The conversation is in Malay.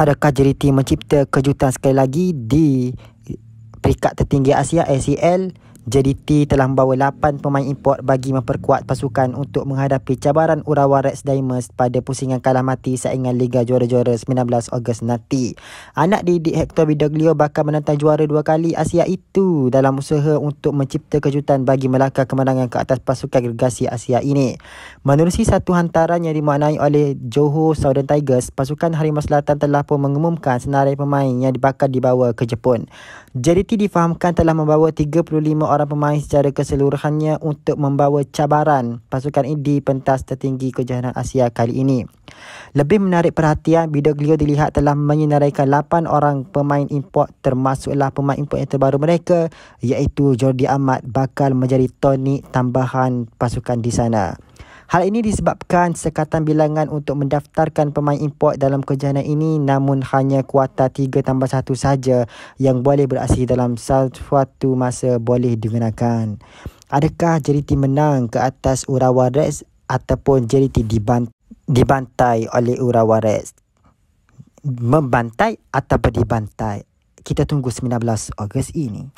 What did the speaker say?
Adakah JDT mencipta kejutan sekali lagi di peringkat tertinggi Asia ACL JDT telah membawa 8 pemain import bagi memperkuat pasukan untuk menghadapi cabaran Urawa Reds Diamonds pada pusingan kalah mati saingan Liga Juara-Juara 19 Ogos nanti. Anak didik Hector Bidoglio bakal menentang juara dua kali Asia itu dalam usaha untuk mencipta kejutan bagi melaka kemenangan ke atas pasukan gergasi Asia ini. Menerusi satu hantaran yang dimaknai oleh Johor Southern Tigers, pasukan Harimau Selatan telah pun mengumumkan senarai pemain yang bakal dibawa ke Jepun. JDT difahamkan telah membawa 35 Orang pemain secara keseluruhannya untuk membawa cabaran pasukan ini di pentas tertinggi kejohanan Asia kali ini. Lebih menarik perhatian, Bidoglio dilihat telah menyenaraikan 8 orang pemain import termasuklah pemain import yang terbaru mereka iaitu Jordi Ahmad bakal menjadi tonik tambahan pasukan di sana. Hal ini disebabkan sekatan bilangan untuk mendaftarkan pemain import dalam kejohanan ini namun hanya kuota 3 tambah 1 saja yang boleh beraksi dalam satu masa boleh digunakan. Adakah JDT menang ke atas Urawa Reds ataupun JDT dibantai oleh Urawa Reds? Membantai atau dibantai? Kita tunggu 19 Ogos ini.